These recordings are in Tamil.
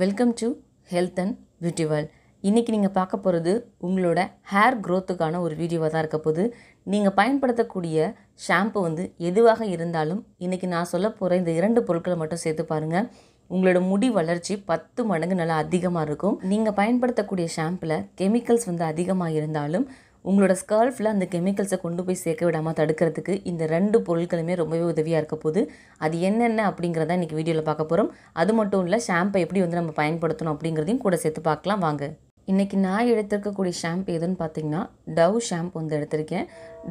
welcome to health and beauty world இன்றைக்கி நீங்கள் பார்க்க போகிறது உங்களோட ஹேர் க்ரோத்துக்கான ஒரு வீடியோவாக தான் இருக்க போது நீங்கள் பயன்படுத்தக்கூடிய ஷாம்பு வந்து எதுவாக இருந்தாலும் இன்றைக்கி நான் சொல்ல போகிற இந்த இரண்டு பொருட்களை மட்டும் சேர்த்து பாருங்கள் உங்களோட முடி வளர்ச்சி பத்து மடங்கு நல்லா அதிகமாக இருக்கும் நீங்கள் பயன்படுத்தக்கூடிய ஷாம்பில் கெமிக்கல்ஸ் வந்து அதிகமாக இருந்தாலும் உங்களோட ஸ்கால்ஃபில் அந்த கெமிக்கல்ஸை கொண்டு போய் சேர்க்க விடாமல் தடுக்கிறதுக்கு இந்த ரெண்டு பொருட்களுமே ரொம்பவே உதவியாக இருக்க போது அது என்னென்ன அப்படிங்கிறத இன்றைக்கி வீடியோவில் பார்க்க போகிறோம் அது மட்டும் இல்லை ஷாம்பை எப்படி வந்து நம்ம பயன்படுத்தணும் அப்படிங்கிறதையும் கூட சேர்த்து பார்க்கலாம் வாங்க இன்றைக்கி நான் எடுத்திருக்கக்கூடிய ஷாம்பு எதுன்னு பார்த்தீங்கன்னா டவ் ஷாம்பு வந்து எடுத்திருக்கேன்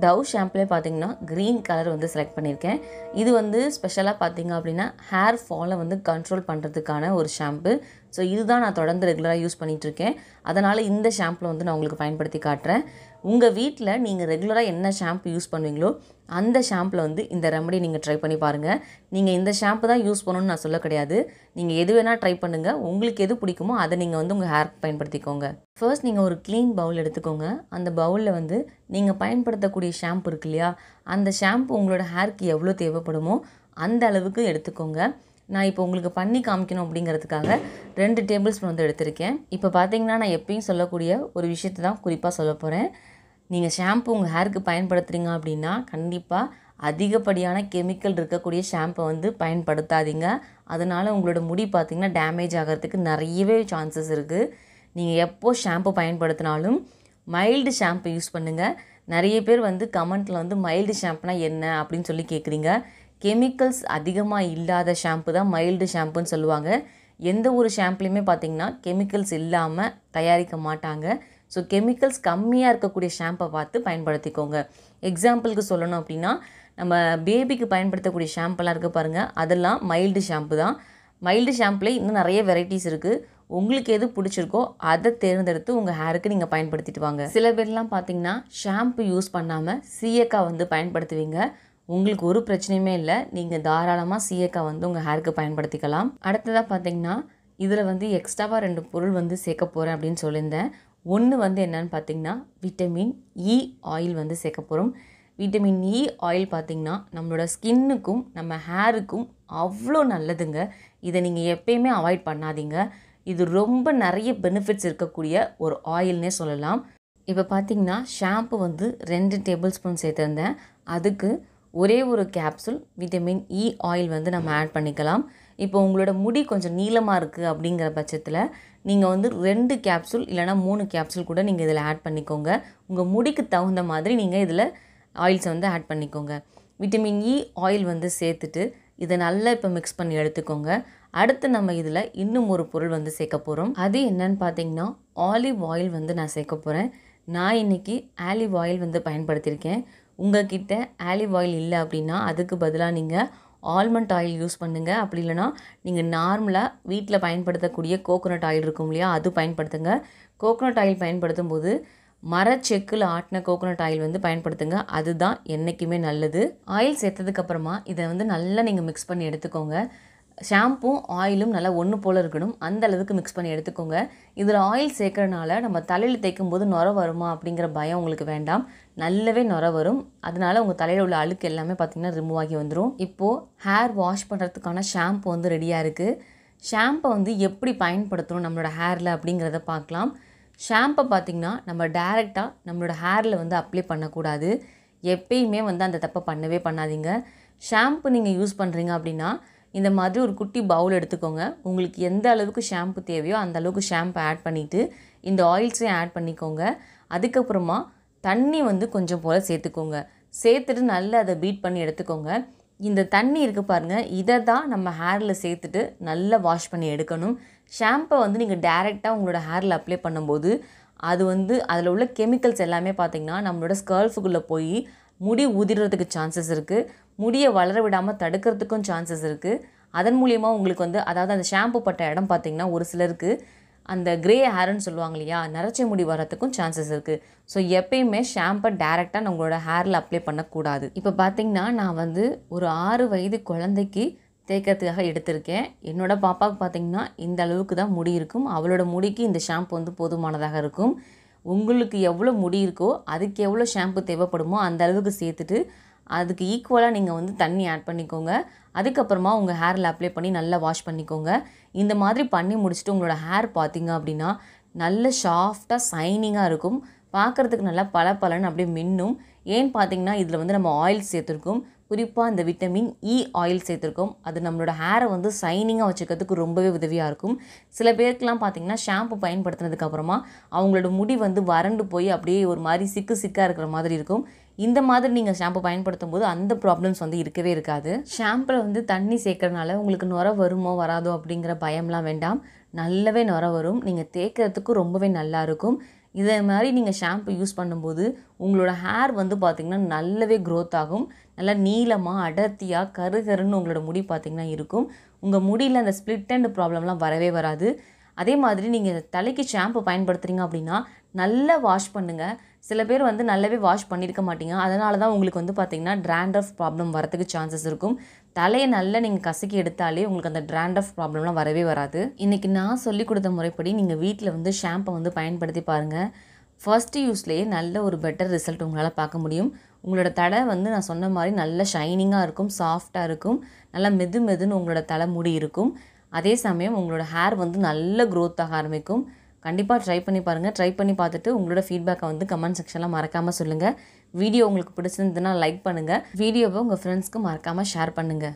டவ் ஷாம்புலேயே பார்த்தீங்கன்னா க்ரீன் கலர் வந்து செலக்ட் பண்ணியிருக்கேன் இது வந்து ஸ்பெஷலாக பார்த்தீங்க அப்படின்னா ஹேர் ஃபாலை வந்து கண்ட்ரோல் பண்ணுறதுக்கான ஒரு ஷாம்பு ஸோ இதுதான் நான் தொடர்ந்து ரெகுலராக யூஸ் பண்ணிகிட்ருக்கேன் அதனால் இந்த ஷாம்புவில் வந்து நான் உங்களுக்கு பயன்படுத்தி காட்டுறேன் உங்கள் வீட்டில் நீங்கள் ரெகுலராக என்ன ஷாம்பு யூஸ் பண்ணுவீங்களோ அந்த ஷாம்பில் வந்து இந்த ரெமடி நீங்கள் ட்ரை பண்ணி பாருங்கள் நீங்கள் இந்த ஷாம்பு தான் யூஸ் பண்ணணும்னு நான் சொல்ல கிடையாது நீங்கள் எது வேணால் ட்ரை பண்ணுங்கள் உங்களுக்கு எது பிடிக்குமோ அதை நீங்கள் வந்து உங்கள் ஹேர் பயன்படுத்திக்கோங்க ஃபர்ஸ்ட் நீங்கள் ஒரு க்ளீன் பவுல் எடுத்துக்கோங்க அந்த பவுலில் வந்து நீங்கள் பயன்படுத்தக்கூடிய ஷாம்பு இருக்கு இல்லையா அந்த ஷாம்பு உங்களோட ஹேருக்கு எவ்வளோ தேவைப்படுமோ அந்த அளவுக்கு எடுத்துக்கோங்க நான் இப்போ உங்களுக்கு பண்ணி காமிக்கணும் அப்படிங்கிறதுக்காக ரெண்டு டேபிள் ஸ்பூன் வந்து எடுத்திருக்கேன் இப்போ பார்த்தீங்கன்னா நான் எப்பயும் சொல்லக்கூடிய ஒரு விஷயத்தை தான் குறிப்பாக சொல்ல போகிறேன் நீங்கள் ஷாம்பு உங்கள் ஹேருக்கு பயன்படுத்துகிறீங்க அப்படின்னா கண்டிப்பாக அதிகப்படியான கெமிக்கல் இருக்கக்கூடிய ஷாம்பை வந்து பயன்படுத்தாதீங்க அதனால் உங்களோட முடி பார்த்திங்கன்னா டேமேஜ் ஆகிறதுக்கு நிறையவே சான்சஸ் இருக்குது நீங்கள் எப்போது ஷாம்பு பயன்படுத்தினாலும் மைல்டு ஷாம்பு யூஸ் பண்ணுங்கள் நிறைய பேர் வந்து கமெண்ட்டில் வந்து மைல்டு ஷாம்புனா என்ன அப்படின்னு சொல்லி கேட்குறீங்க கெமிக்கல்ஸ் அதிகமாக இல்லாத ஷாம்பு தான் மைல்டு ஷாம்புன்னு சொல்லுவாங்க எந்த ஒரு ஷாம்புலையுமே பார்த்திங்கன்னா கெமிக்கல்ஸ் இல்லாமல் தயாரிக்க மாட்டாங்க ஸோ கெமிக்கல்ஸ் கம்மியாக இருக்கக்கூடிய ஷாம்பை பார்த்து பயன்படுத்திக்கோங்க எக்ஸாம்பிளுக்கு சொல்லணும் அப்படின்னா நம்ம பேபிக்கு பயன்படுத்தக்கூடிய ஷாம்பெல்லாம் இருக்குது பாருங்கள் அதெல்லாம் மைல்டு ஷாம்பு தான் மைல்டு ஷாம்புலேயே இன்னும் நிறைய வெரைட்டிஸ் இருக்குது உங்களுக்கு எது பிடிச்சிருக்கோ அதை தேர்ந்தெடுத்து உங்கள் ஹேருக்கு நீங்கள் பயன்படுத்திட்டு வாங்க சில பேர்லாம் பார்த்தீங்கன்னா ஷாம்பு யூஸ் பண்ணாமல் சீயக்காய் வந்து பயன்படுத்துவீங்க உங்களுக்கு ஒரு பிரச்சனையுமே இல்லை நீங்கள் தாராளமாக சீயக்கா வந்து உங்கள் ஹேருக்கு பயன்படுத்திக்கலாம் அடுத்ததாக பார்த்தீங்கன்னா இதில் வந்து எக்ஸ்ட்ராவாக ரெண்டு பொருள் வந்து சேர்க்க போகிறேன் அப்படின்னு சொல்லியிருந்தேன் ஒன்று வந்து என்னன்னு பார்த்தீங்கன்னா விட்டமின் இ e ஆயில் வந்து சேர்க்க போகிறோம் விட்டமின் இ e ஆயில் பார்த்திங்கன்னா நம்மளோட ஸ்கின்னுக்கும் நம்ம ஹேருக்கும் அவ்வளோ நல்லதுங்க இதை நீங்கள் எப்பயுமே அவாய்ட் பண்ணாதீங்க இது ரொம்ப நிறைய பெனிஃபிட்ஸ் இருக்கக்கூடிய ஒரு ஆயில்னே சொல்லலாம் இப்போ பார்த்திங்கன்னா ஷாம்பு வந்து ரெண்டு டேபிள் ஸ்பூன் சேர்த்துருந்தேன் அதுக்கு ஒரே ஒரு கேப்சூல் விட்டமின் இ ஆயில் வந்து நம்ம ஆட் பண்ணிக்கலாம் இப்போ உங்களோட முடி கொஞ்சம் நீளமாக இருக்குது அப்படிங்கிற பட்சத்தில் நீங்கள் வந்து ரெண்டு கேப்சூல் இல்லைனா மூணு கேப்சூல் கூட நீங்கள் இதில் ஆட் பண்ணிக்கோங்க உங்கள் முடிக்கு தகுந்த மாதிரி நீங்கள் இதில் ஆயில்ஸை வந்து ஆட் பண்ணிக்கோங்க விட்டமின் இ ஆயில் வந்து சேர்த்துட்டு இதை நல்லா இப்போ மிக்ஸ் பண்ணி எடுத்துக்கோங்க அடுத்து நம்ம இதில் இன்னும் ஒரு பொருள் வந்து சேர்க்க போகிறோம் அது என்னன்னு பார்த்தீங்கன்னா ஆலிவ் ஆயில் வந்து நான் சேர்க்க போகிறேன் நான் இன்றைக்கி ஆலிவ் ஆயில் வந்து பயன்படுத்தியிருக்கேன் உங்கள்கிட்ட ஆலிவ் ஆயில் இல்லை அப்படின்னா அதுக்கு பதிலாக நீங்கள் ஆல்மண்ட் ஆயில் யூஸ் பண்ணுங்கள் அப்படி இல்லைனா நீங்கள் நார்மலாக வீட்டில் பயன்படுத்தக்கூடிய கோகோனட் ஆயில் இருக்கும் இல்லையா அது பயன்படுத்துங்க கோகோனட் ஆயில் பயன்படுத்தும் போது மரச்செக்கில் ஆட்டின கோகோனட் ஆயில் வந்து பயன்படுத்துங்க அதுதான் என்றைக்குமே நல்லது ஆயில் சேர்த்ததுக்கப்புறமா இதை வந்து நல்லா நீங்கள் மிக்ஸ் பண்ணி எடுத்துக்கோங்க ஷாம்பும் ஆயிலும் நல்லா ஒன்று போல் இருக்கணும் அந்த அளவுக்கு மிக்ஸ் பண்ணி எடுத்துக்கோங்க இதில் ஆயில் சேர்க்குறனால நம்ம தலையில் தேய்க்கும் போது நுர வருமா அப்படிங்கிற பயம் உங்களுக்கு வேண்டாம் நல்லாவே நுர வரும் அதனால் உங்கள் தலையில் உள்ள அழுக்கு எல்லாமே பார்த்திங்கன்னா ரிமூவ் ஆகி வந்துடும் இப்போது ஹேர் வாஷ் பண்ணுறதுக்கான ஷாம்பு வந்து ரெடியாக இருக்குது ஷாம்பை வந்து எப்படி பயன்படுத்தணும் நம்மளோட ஹேரில் அப்படிங்கிறத பார்க்கலாம் ஷாம்பை பார்த்திங்கன்னா நம்ம டேரெக்டாக நம்மளோட ஹேரில் வந்து அப்ளை பண்ணக்கூடாது எப்பயுமே வந்து அந்த தப்பை பண்ணவே பண்ணாதீங்க ஷாம்பு நீங்கள் யூஸ் பண்ணுறீங்க அப்படின்னா இந்த மாதிரி ஒரு குட்டி பவுல் எடுத்துக்கோங்க உங்களுக்கு எந்த அளவுக்கு ஷாம்பு தேவையோ அந்த அளவுக்கு ஷாம்பு ஆட் பண்ணிவிட்டு இந்த ஆயில்ஸையும் ஆட் பண்ணிக்கோங்க அதுக்கப்புறமா தண்ணி வந்து கொஞ்சம் போல் சேர்த்துக்கோங்க சேர்த்துட்டு நல்லா அதை பீட் பண்ணி எடுத்துக்கோங்க இந்த தண்ணி இருக்கு பாருங்கள் இதை தான் நம்ம ஹேரில் சேர்த்துட்டு நல்லா வாஷ் பண்ணி எடுக்கணும் ஷாம்பை வந்து நீங்கள் டேரெக்டாக உங்களோட ஹேரில் அப்ளை பண்ணும்போது அது வந்து அதில் உள்ள கெமிக்கல்ஸ் எல்லாமே பார்த்திங்கன்னா நம்மளோட ஸ்கர்ஃபுக்குள்ளே போய் முடி உதிர்றதுக்கு சான்சஸ் இருக்குது முடியை வளர விடாமல் தடுக்கிறதுக்கும் சான்சஸ் இருக்குது அதன் மூலியமாக உங்களுக்கு வந்து அதாவது அந்த ஷாம்பு பட்ட இடம் பார்த்திங்கன்னா ஒரு சிலருக்கு அந்த கிரே ஹேர்னு சொல்லுவாங்க இல்லையா நரைச்ச முடி வரத்துக்கும் சான்சஸ் இருக்குது ஸோ எப்பயுமே ஷாம்பை டேரெக்டாக நம்மளோட ஹேரில் அப்ளை பண்ணக்கூடாது இப்போ பார்த்திங்கன்னா நான் வந்து ஒரு ஆறு வயது குழந்தைக்கு தேய்க்கிறதுக்காக எடுத்திருக்கேன் என்னோடய பாப்பாவுக்கு பார்த்திங்கன்னா இந்த அளவுக்கு தான் முடி இருக்கும் அவளோட முடிக்கு இந்த ஷாம்பு வந்து போதுமானதாக இருக்கும் உங்களுக்கு எவ்வளோ முடி இருக்கோ அதுக்கு எவ்வளோ ஷாம்பு தேவைப்படுமோ அந்த அளவுக்கு சேர்த்துட்டு அதுக்கு ஈக்குவலாக நீங்கள் வந்து தண்ணி ஆட் பண்ணிக்கோங்க அதுக்கப்புறமா உங்கள் ஹேரில் அப்ளை பண்ணி நல்லா வாஷ் பண்ணிக்கோங்க இந்த மாதிரி பண்ணி முடிச்சுட்டு உங்களோட ஹேர் பார்த்திங்க அப்படின்னா நல்ல சாஃப்டாக சைனிங்காக இருக்கும் பார்க்குறதுக்கு நல்லா பல பலன் அப்படியே மின்னும் ஏன்னு பார்த்தீங்கன்னா இதில் வந்து நம்ம ஆயில் சேர்த்துருக்கோம் குறிப்பாக இந்த விட்டமின் இ e ஆயில் சேர்த்துருக்கோம் அது நம்மளோட ஹேரை வந்து சைனிங்காக வச்சுக்கிறதுக்கு ரொம்பவே உதவியாக இருக்கும் சில பேருக்குலாம் பார்த்திங்கன்னா ஷாம்பு பயன்படுத்தினதுக்கப்புறமா அவங்களோட முடி வந்து வறண்டு போய் அப்படியே ஒரு மாதிரி சிக்கு சிக்காக இருக்கிற மாதிரி இருக்கும் இந்த மாதிரி நீங்கள் ஷாம்பு பயன்படுத்தும் போது அந்த ப்ராப்ளம்ஸ் வந்து இருக்கவே இருக்காது ஷாம்பில் வந்து தண்ணி சேர்க்கறனால உங்களுக்கு நுர வருமோ வராதோ அப்படிங்கிற பயம்லாம் வேண்டாம் நல்லாவே நுர வரும் நீங்கள் தேய்க்கிறதுக்கு ரொம்பவே நல்லாயிருக்கும் இதே மாதிரி நீங்கள் ஷாம்பு யூஸ் பண்ணும்போது உங்களோட ஹேர் வந்து பார்த்திங்கன்னா நல்லாவே க்ரோத் ஆகும் நல்லா நீளமாக அடர்த்தியாக கரு கருன்னு உங்களோட முடி பார்த்திங்கன்னா இருக்கும் உங்கள் முடியில் அந்த ஸ்ப்ளிட் அண்ட் ப்ராப்ளம்லாம் வரவே வராது அதே மாதிரி நீங்கள் தலைக்கு ஷாம்பு பயன்படுத்துகிறீங்க அப்படின்னா நல்லா வாஷ் பண்ணுங்கள் சில பேர் வந்து நல்லாவே வாஷ் பண்ணியிருக்க மாட்டீங்க அதனால தான் உங்களுக்கு வந்து பார்த்திங்கன்னா ட்ராண்ட்ரஃப் ப்ராப்ளம் வரதுக்கு சான்சஸ் இருக்கும் தலையை நல்லா நீங்கள் கசக்கி எடுத்தாலே உங்களுக்கு அந்த ட்ராண்ட்ரஃப் ப்ராப்ளம்லாம் வரவே வராது இன்றைக்கி நான் சொல்லிக் கொடுத்த முறைப்படி நீங்கள் வீட்டில் வந்து ஷாம்பை வந்து பயன்படுத்தி பாருங்கள் ஃபர்ஸ்ட் யூஸ்லேயே நல்ல ஒரு பெட்டர் ரிசல்ட் உங்களால் பார்க்க முடியும் உங்களோட தடை வந்து நான் சொன்ன மாதிரி நல்ல ஷைனிங்காக இருக்கும் சாஃப்டாக இருக்கும் நல்லா மெது மெதுன்னு உங்களோட தலை முடி இருக்கும் அதே சமயம் உங்களோட ஹேர் வந்து நல்ல க்ரோத் ஆக ஆரம்பிக்கும் கண்டிப்பாக ட்ரை பண்ணி பாருங்கள் ட்ரை பண்ணி பார்த்துட்டு உங்களோட ஃபீட்பேக்கை வந்து கமெண்ட் செக்ஷனில் மறக்காமல் சொல்லுங்கள் வீடியோ உங்களுக்கு பிடிச்சிருந்ததுன்னா லைக் பண்ணுங்கள் வீடியோவை உங்கள் ஃப்ரெண்ட்ஸ்க்கு மறக்காமல் ஷேர் பண்ணுங்கள்